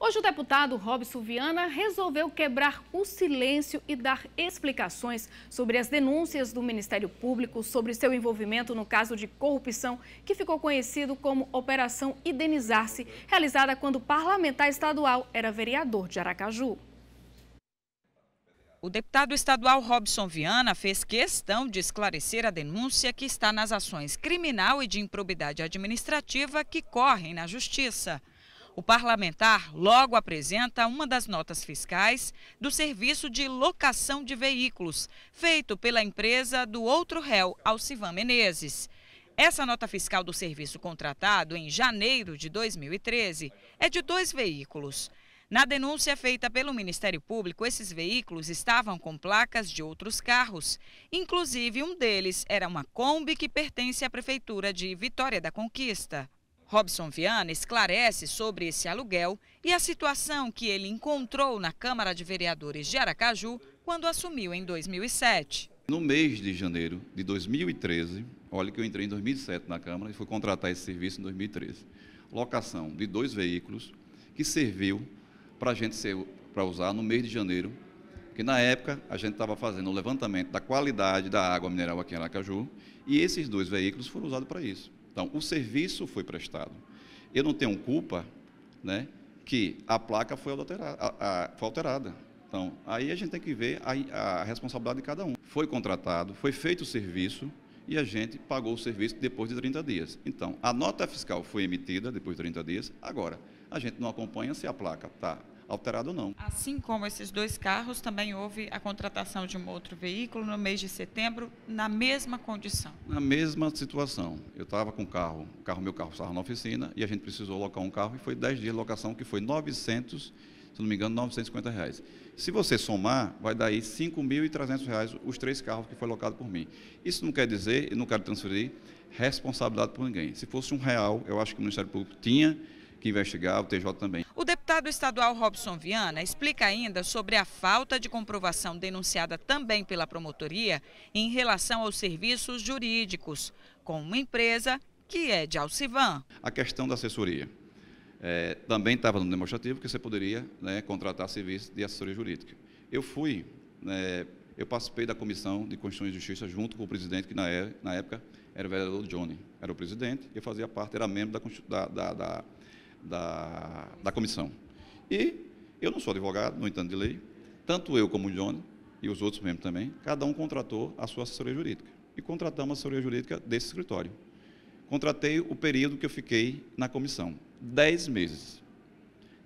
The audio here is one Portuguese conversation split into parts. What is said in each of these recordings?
Hoje, o deputado Robson Viana resolveu quebrar o silêncio e dar explicações sobre as denúncias do Ministério Público sobre seu envolvimento no caso de corrupção, que ficou conhecido como Operação Idenizar-se, realizada quando o parlamentar estadual era vereador de Aracaju. O deputado estadual Robson Viana fez questão de esclarecer a denúncia que está nas ações criminal e de improbidade administrativa que correm na Justiça. O parlamentar logo apresenta uma das notas fiscais do serviço de locação de veículos, feito pela empresa do outro réu, Alcivan Menezes. Essa nota fiscal do serviço contratado em janeiro de 2013 é de dois veículos. Na denúncia feita pelo Ministério Público, esses veículos estavam com placas de outros carros. Inclusive, um deles era uma Kombi que pertence à Prefeitura de Vitória da Conquista. Robson Viana esclarece sobre esse aluguel e a situação que ele encontrou na Câmara de Vereadores de Aracaju quando assumiu em 2007. No mês de janeiro de 2013, olha que eu entrei em 2007 na Câmara e fui contratar esse serviço em 2013. Locação de dois veículos que serviu para a gente ser, para usar no mês de janeiro, que na época a gente estava fazendo o levantamento da qualidade da água mineral aqui em Aracaju e esses dois veículos foram usados para isso. Então, o serviço foi prestado. Eu não tenho culpa né, que a placa foi alterada, a, a, foi alterada. Então, aí a gente tem que ver a, a responsabilidade de cada um. Foi contratado, foi feito o serviço, e a gente pagou o serviço depois de 30 dias. Então, a nota fiscal foi emitida depois de 30 dias. Agora, a gente não acompanha se a placa está alterado ou não. Assim como esses dois carros, também houve a contratação de um outro veículo no mês de setembro, na mesma condição? Na mesma situação. Eu estava com o carro, o carro, meu carro estava na oficina, e a gente precisou locar um carro, e foi 10 dias de locação, que foi 900 se não me engano, 950 reais. Se você somar, vai dar aí 5.300 reais os três carros que foram locados por mim. Isso não quer dizer, eu não quero transferir responsabilidade por ninguém. Se fosse um real, eu acho que o Ministério Público tinha que investigar, o TJ também. O deputado estadual Robson Viana explica ainda sobre a falta de comprovação denunciada também pela promotoria em relação aos serviços jurídicos, com uma empresa que é de Alcivan. A questão da assessoria. É, também estava no demonstrativo que você poderia né, contratar serviço de assessoria jurídica. Eu fui, né, eu participei da Comissão de Constituição e Justiça junto com o presidente, que na, era, é, na época era o vereador Johnny, era o presidente, eu fazia parte, era membro da, da, da da, da comissão. E eu não sou advogado, no entanto de lei, tanto eu como o Johnny e os outros membros também, cada um contratou a sua assessoria jurídica. E contratamos a assessoria jurídica desse escritório. Contratei o período que eu fiquei na comissão, 10 meses.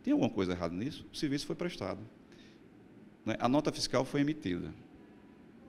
Tem alguma coisa errada nisso? O serviço foi prestado. Né? A nota fiscal foi emitida.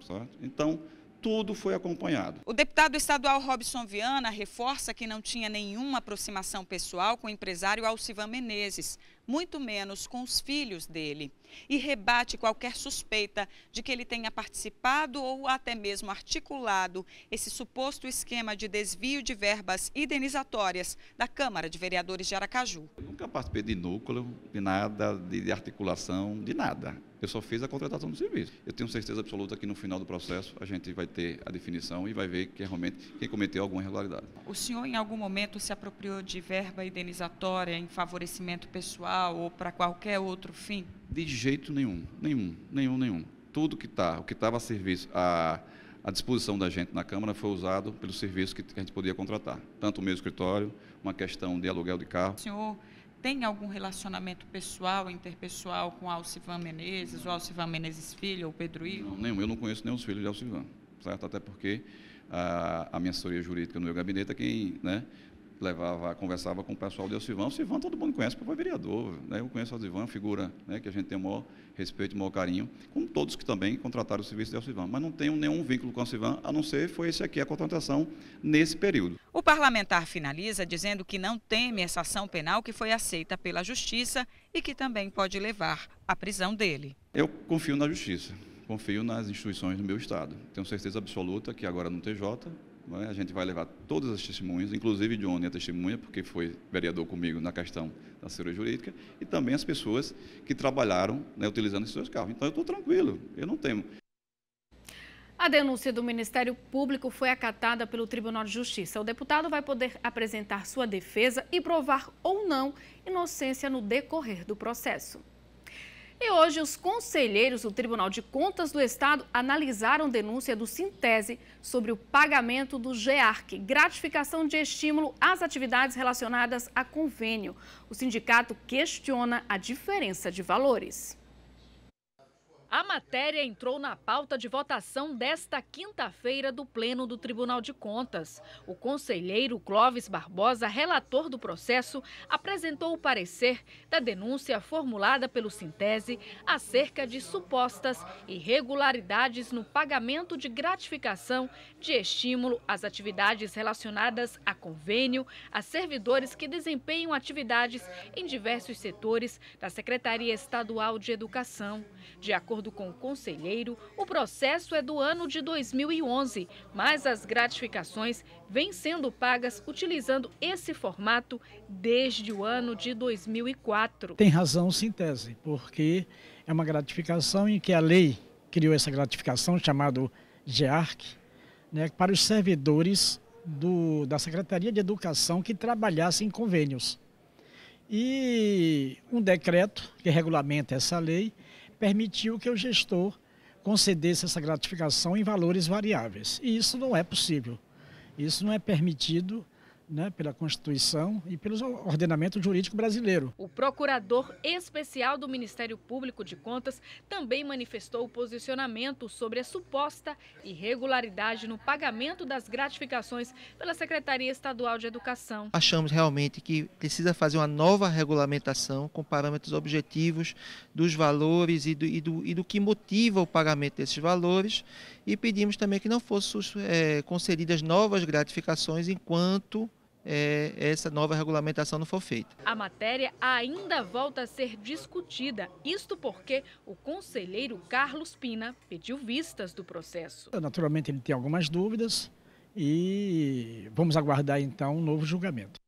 Certo? Então, tudo foi acompanhado. O deputado estadual Robson Viana reforça que não tinha nenhuma aproximação pessoal com o empresário Alcivan Menezes, muito menos com os filhos dele. E rebate qualquer suspeita de que ele tenha participado ou até mesmo articulado esse suposto esquema de desvio de verbas indenizatórias da Câmara de Vereadores de Aracaju. Eu nunca participei de núcleo, de nada, de articulação, de nada. Eu só fiz a contratação do serviço. Eu tenho certeza absoluta que no final do processo a gente vai ter a definição e vai ver que é realmente quem cometeu alguma irregularidade. O senhor em algum momento se apropriou de verba indenizatória em favorecimento pessoal ou para qualquer outro fim? De jeito nenhum, nenhum, nenhum, nenhum. Tudo que está, o que estava a serviço, a a disposição da gente na Câmara foi usado pelo serviço que a gente podia contratar, tanto o meu escritório, uma questão de aluguel de carro. O senhor tem algum relacionamento pessoal, interpessoal com Alcivan Menezes, ou Alcivan Menezes filho, ou Pedro Ivo? Não, nenhum. Eu não conheço nenhum os filhos de Alcivan, certo? Até porque a, a minha assessoria jurídica no meu gabinete é quem né, levava, conversava com o pessoal de Silvão. O Silvão todo mundo conhece, porque foi vereador. Né? Eu conheço o Silvão, é uma figura né, que a gente tem o maior respeito, o maior carinho, como todos que também contrataram o serviço de Silvão. Mas não tenho nenhum vínculo com o Silvão, a não ser foi esse aqui, a contratação nesse período. O parlamentar finaliza dizendo que não teme essa ação penal que foi aceita pela Justiça e que também pode levar à prisão dele. Eu confio na Justiça confio nas instituições do meu Estado. Tenho certeza absoluta que agora no TJ é? A gente vai levar todas as testemunhas, inclusive Johnny, a testemunha, porque foi vereador comigo na questão da segurança jurídica, e também as pessoas que trabalharam né, utilizando esses carros. Então, eu estou tranquilo, eu não temo. A denúncia do Ministério Público foi acatada pelo Tribunal de Justiça. O deputado vai poder apresentar sua defesa e provar ou não inocência no decorrer do processo. E hoje, os conselheiros do Tribunal de Contas do Estado analisaram denúncia do Sintese sobre o pagamento do GEARC, gratificação de estímulo às atividades relacionadas a convênio. O sindicato questiona a diferença de valores. A matéria entrou na pauta de votação desta quinta-feira do Pleno do Tribunal de Contas. O conselheiro Clóvis Barbosa, relator do processo, apresentou o parecer da denúncia formulada pelo Sintese acerca de supostas irregularidades no pagamento de gratificação de estímulo às atividades relacionadas a convênio a servidores que desempenham atividades em diversos setores da Secretaria Estadual de Educação. De acordo acordo com o conselheiro, o processo é do ano de 2011, mas as gratificações vêm sendo pagas utilizando esse formato desde o ano de 2004. Tem razão, Sintese, porque é uma gratificação em que a lei criou essa gratificação, chamado GEARC, né, para os servidores do, da Secretaria de Educação que trabalhassem em convênios. E um decreto que regulamenta essa lei permitiu que o gestor concedesse essa gratificação em valores variáveis. E isso não é possível. Isso não é permitido né, pela Constituição e pelo ordenamento jurídico brasileiro. O procurador especial do Ministério Público de Contas também manifestou o posicionamento sobre a suposta irregularidade no pagamento das gratificações pela Secretaria Estadual de Educação. Achamos realmente que precisa fazer uma nova regulamentação com parâmetros objetivos dos valores e do, e do, e do que motiva o pagamento desses valores e pedimos também que não fossem é, concedidas novas gratificações enquanto é, essa nova regulamentação não for feita. A matéria ainda volta a ser discutida, isto porque o conselheiro Carlos Pina pediu vistas do processo. Naturalmente ele tem algumas dúvidas e vamos aguardar então um novo julgamento.